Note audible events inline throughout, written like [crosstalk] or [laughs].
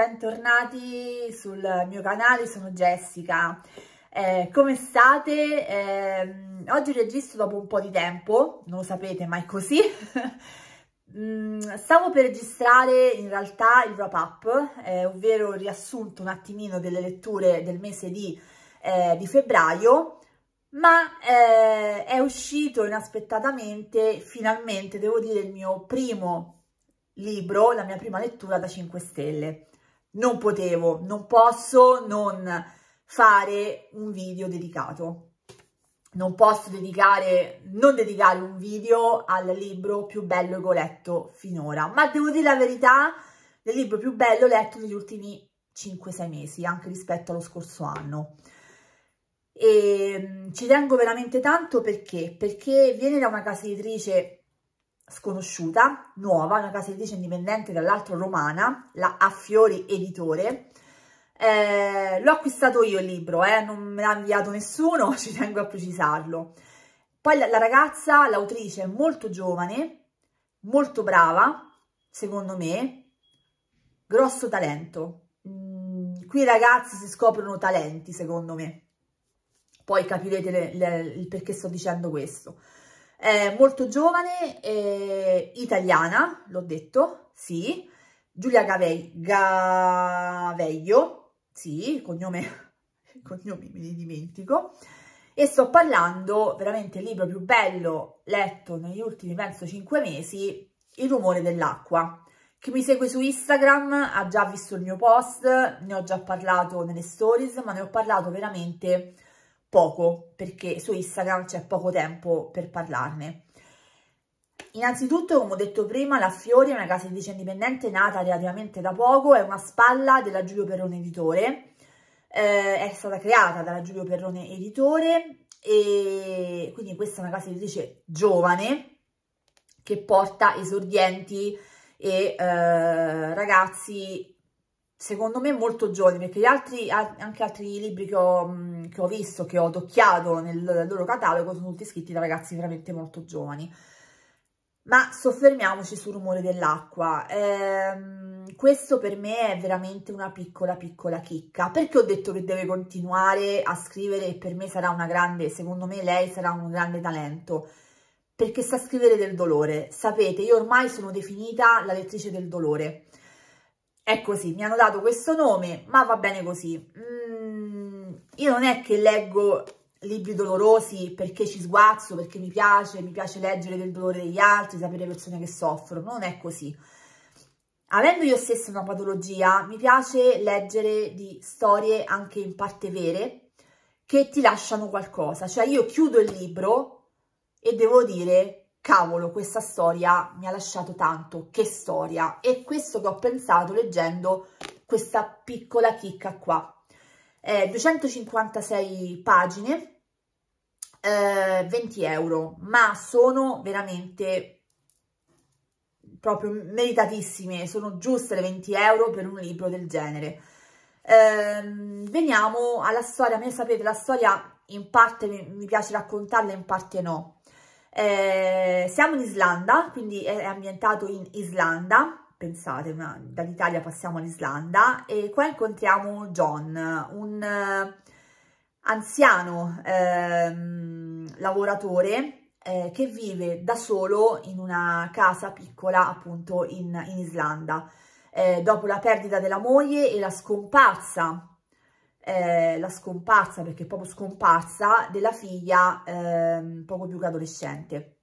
bentornati sul mio canale, sono Jessica. Eh, come state? Eh, oggi registro dopo un po' di tempo, non lo sapete ma è così. [laughs] Mm, stavo per registrare in realtà il wrap up, eh, ovvero il riassunto un attimino delle letture del mese di, eh, di febbraio, ma eh, è uscito inaspettatamente, finalmente, devo dire, il mio primo libro, la mia prima lettura da 5 stelle non potevo, non posso non fare un video dedicato. Non posso dedicare, non dedicare un video al libro più bello che ho letto finora, ma devo dire la verità, del libro più bello ho letto negli ultimi 5-6 mesi, anche rispetto allo scorso anno. E ehm, ci tengo veramente tanto perché? Perché viene da una casa editrice sconosciuta, nuova, una casa editrice indipendente dall'altro romana, la Affiori Editore. Eh, L'ho acquistato io il libro, eh, non me l'ha inviato nessuno, [laughs] ci tengo a precisarlo. Poi la, la ragazza, l'autrice, è molto giovane, molto brava, secondo me, grosso talento. Mm, qui i ragazzi si scoprono talenti, secondo me. Poi capirete le, le, il perché sto dicendo questo eh, molto giovane, eh, italiana, l'ho detto, sì, Giulia Gave Gaveglio, sì, il cognome, [laughs] cognome me ne dimentico, e sto parlando veramente il libro più bello letto negli ultimi, penso, cinque mesi, Il rumore dell'acqua. Chi mi segue su Instagram ha già visto il mio post, ne ho già parlato nelle stories, ma ne ho parlato veramente poco, perché su Instagram c'è poco tempo per parlarne. Innanzitutto, come ho detto prima, la Fiori è una casa editrice indipendente nata relativamente da poco, è una spalla della Giulio Perrone Editore, eh, è stata creata dalla Giulio Perrone Editore e quindi questa è una casa editrice giovane che porta esordienti e eh, ragazzi secondo me molto giovani, perché altri, anche altri libri che ho, che ho, visto, che ho adocchiato nel, nel loro catalogo, sono tutti scritti da ragazzi veramente molto giovani. Ma soffermiamoci sul rumore dell'acqua. Eh, questo per me è veramente una piccola piccola chicca. Perché ho detto che deve continuare a scrivere e per me sarà una grande, secondo me lei sarà un grande talento? Perché sa scrivere del dolore. Sapete, io ormai sono definita la lettrice del dolore è così, mi hanno dato questo nome, ma va bene così. Mm, io non è che leggo libri dolorosi perché ci sguazzo, perché mi piace, mi piace leggere del dolore degli altri, sapere le persone che soffrono, non è così. Avendo io stessa una patologia, mi piace leggere di storie anche in parte vere che ti lasciano qualcosa. Cioè io chiudo il libro e devo dire cavolo, questa storia mi ha lasciato tanto, che storia. E questo che ho pensato leggendo questa piccola chicca qua. Eh, 256 pagine, eh, 20 euro, ma sono veramente proprio meritatissime, sono giuste le 20 euro per un libro del genere. Eh, veniamo alla storia, a me sapete, la storia in parte mi piace raccontarla, in parte no eh, siamo in Islanda, quindi è ambientato in Islanda, pensate, dall'Italia passiamo all'Islanda, e qua incontriamo John, un eh, anziano ehm, lavoratore eh, che vive da solo in una casa piccola appunto in, in Islanda. Eh, dopo la perdita della moglie e la scomparsa eh, la scomparsa, perché è proprio scomparsa, della figlia eh, poco più che adolescente.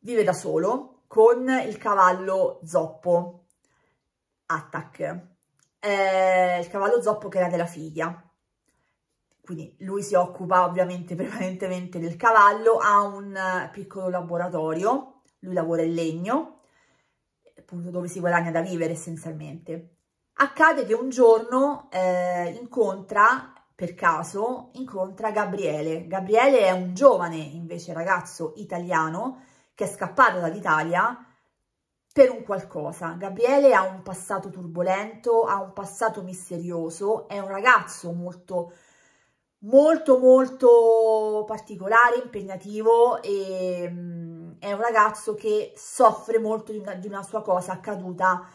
Vive da solo con il cavallo zoppo, Attac, eh, il cavallo zoppo che era della figlia. Quindi lui si occupa ovviamente [laughs] prevalentemente del cavallo, ha un eh, piccolo laboratorio, lui lavora in legno, appunto dove si guadagna da vivere essenzialmente Accade che un giorno eh, incontra, per caso, incontra Gabriele. Gabriele è un giovane, invece, ragazzo italiano che è scappato dall'Italia per un qualcosa. Gabriele ha un passato turbolento, ha un passato misterioso, è un ragazzo molto molto molto particolare, impegnativo e um, è un ragazzo che soffre molto di una, di una sua cosa accaduta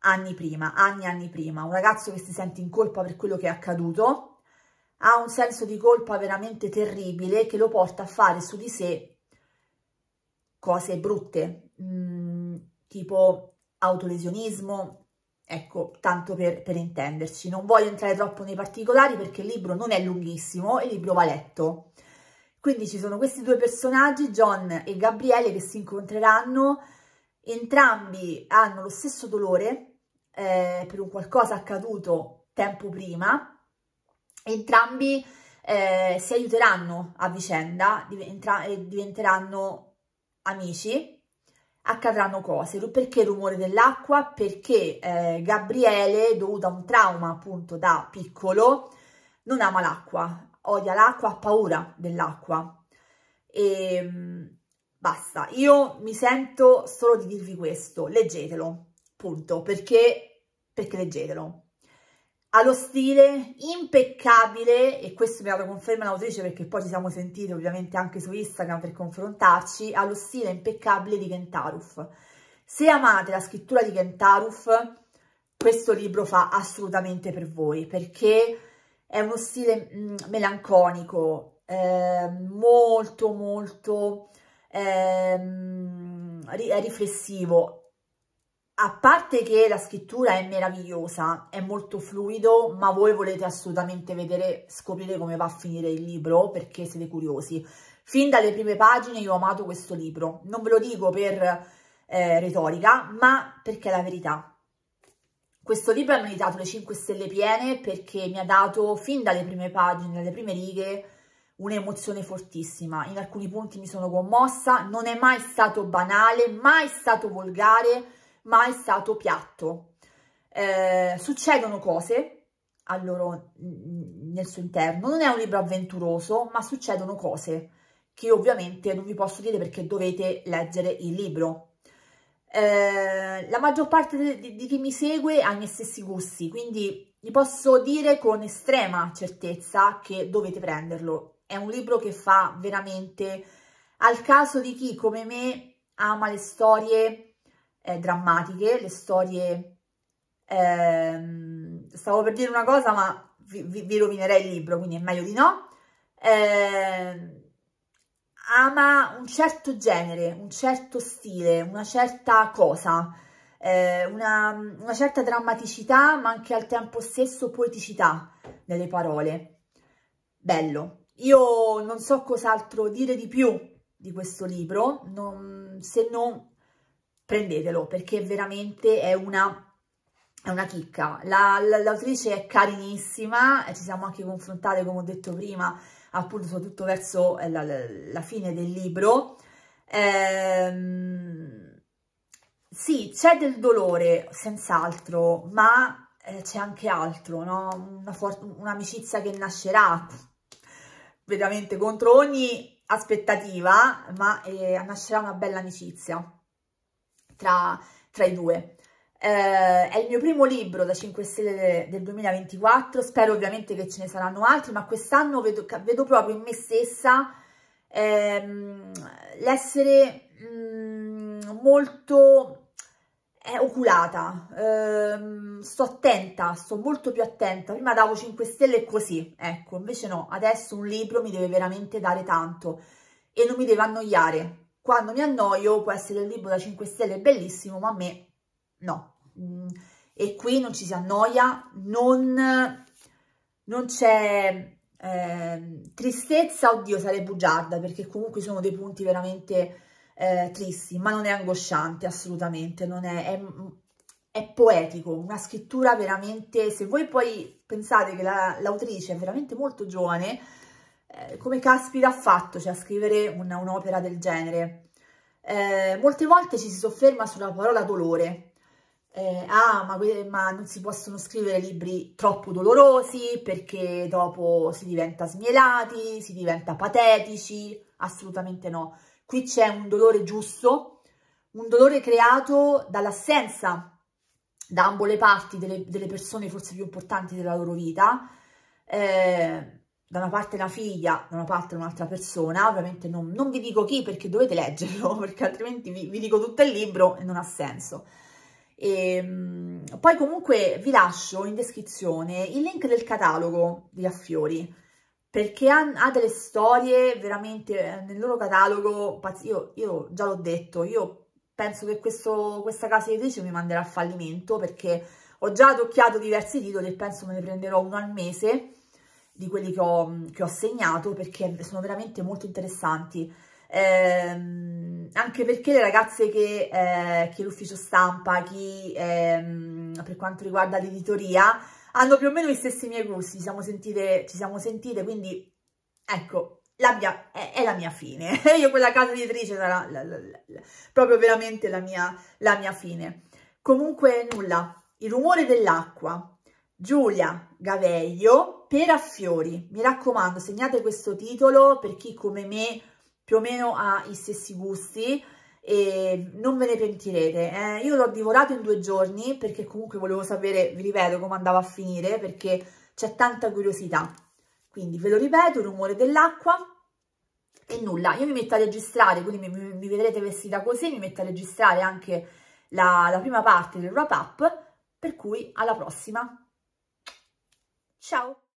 anni prima, anni anni prima, un ragazzo che si sente in colpa per quello che è accaduto, ha un senso di colpa veramente terribile che lo porta a fare su di sé cose brutte, mh, mm, tipo autolesionismo, ecco, tanto per, per, intenderci. Non voglio entrare troppo nei particolari perché il libro non è lunghissimo il libro va letto. Quindi ci sono questi due personaggi, John e Gabriele, che si incontreranno, entrambi hanno lo stesso dolore, eh, per un qualcosa accaduto tempo prima, entrambi eh, si aiuteranno a vicenda, diventra, diventeranno amici, accadranno cose, perché il rumore dell'acqua? Perché eh, Gabriele, dovuto a un trauma appunto da piccolo, non ama l'acqua, odia l'acqua, ha paura dell'acqua. E ehm, basta, io mi sento solo di dirvi questo, leggetelo, punto, perché, perché leggetelo. Allo stile impeccabile, e questo mi ha dato conferma l'autrice perché poi ci siamo sentiti ovviamente anche su Instagram per confrontarci, allo stile impeccabile di Kentaruf. Se amate la scrittura di Kentaruf, questo libro fa assolutamente per voi, perché è uno stile mm, melanconico, eh, molto molto eh, riflessivo, a parte che la scrittura è meravigliosa, è molto fluido, ma voi volete assolutamente vedere, scoprire come va a finire il libro perché siete curiosi. Fin dalle prime pagine io ho amato questo libro, non ve lo dico per eh, retorica, ma perché è la verità. Questo libro ha meritato le 5 stelle piene perché mi ha dato fin dalle prime pagine, dalle prime righe, un'emozione fortissima. In alcuni punti mi sono commossa, non è mai stato banale, mai stato volgare, ma è stato piatto. Eh, succedono cose al loro, mm, nel suo interno, non è un libro avventuroso, ma succedono cose che ovviamente non vi posso dire perché dovete leggere il libro. Eh, la maggior parte di, di chi mi segue ha i miei stessi gusti, quindi vi posso dire con estrema certezza che dovete prenderlo. È un libro che fa veramente al caso di chi, come me, ama le storie eh, drammatiche, le storie... Ehm, stavo per dire una cosa, ma vi, vi, vi, rovinerei il libro, quindi è meglio di no. Eh, ama un certo genere, un certo stile, una certa cosa, eh, una, una, certa drammaticità, ma anche al tempo stesso poeticità nelle parole. Bello. Io non so cos'altro dire di più di questo libro, non, se non prendetelo perché veramente è una è una chicca. L'autrice la, è carinissima, eh, ci siamo anche confrontate, come ho detto prima, appunto soprattutto verso eh, la, la fine del libro. Ehm, sì, c'è del dolore, senz'altro, ma eh, c'è anche altro, no? Un'amicizia un che nascerà veramente contro ogni aspettativa, ma eh, nascerà una bella amicizia tra, tra i due. Eh, è il mio primo libro da 5 stelle del 2024, spero ovviamente che ce ne saranno altri, ma quest'anno vedo, vedo, proprio in me stessa ehm, l'essere mm, molto eh, oculata, ehm, sto attenta, sto molto più attenta, prima davo 5 stelle così, ecco, invece no, adesso un libro mi deve veramente dare tanto e non mi deve annoiare, quando mi annoio può essere il libro da 5 stelle bellissimo, ma a me no. Mm, e qui non ci si annoia, non, non c'è eh, tristezza, oddio sarei bugiarda, perché comunque sono dei punti veramente eh, tristi, ma non è angosciante assolutamente, non è, è, è, poetico, una scrittura veramente, se voi poi pensate che l'autrice la, è veramente molto giovane, eh, come caspita ha fatto, cioè, a scrivere un'opera un del genere? Eh, molte volte ci si sofferma sulla parola dolore. Eh, ah, ma, ma, non si possono scrivere libri troppo dolorosi perché dopo si diventa smielati, si diventa patetici. Assolutamente no. Qui c'è un dolore giusto, un dolore creato dall'assenza da ambo le parti delle, delle, persone forse più importanti della loro vita, eh, da una parte la figlia, da una parte un'altra persona, ovviamente non, non, vi dico chi perché dovete leggerlo, [laughs] perché altrimenti vi, vi dico tutto il libro e non ha senso. E, ehm, poi comunque vi lascio in descrizione il link del catalogo di Affiori, perché ha, ha delle storie veramente eh, nel loro catalogo, io, io già l'ho detto, io penso che questo, questa casa editrice mi manderà a fallimento perché ho già adocchiato diversi titoli e penso me ne prenderò uno al mese, di quelli che ho, che ho segnato perché sono veramente molto interessanti. Eh, anche perché le ragazze che, eh, che l'ufficio stampa, chi ehm, per quanto riguarda l'editoria, hanno più o meno gli stessi miei gusti, ci siamo sentite, ci siamo sentite quindi ecco, la mia, è, è, la mia fine. [laughs] Io quella casa editrice sarà la, la, la, proprio veramente la mia, la mia fine. Comunque nulla, il rumore dell'acqua, Giulia Gaveglio, per affiori. Mi raccomando, segnate questo titolo per chi come me più o meno ha i stessi gusti e non ve ne pentirete. Eh. Io l'ho divorato in due giorni perché comunque volevo sapere, vi ripeto, come andava a finire perché c'è tanta curiosità. Quindi ve lo ripeto, rumore dell'acqua e nulla. Io mi metto a registrare, quindi mi, mi vedrete vestita così, mi metto a registrare anche la, la prima parte del wrap up, per cui alla prossima. Ciao!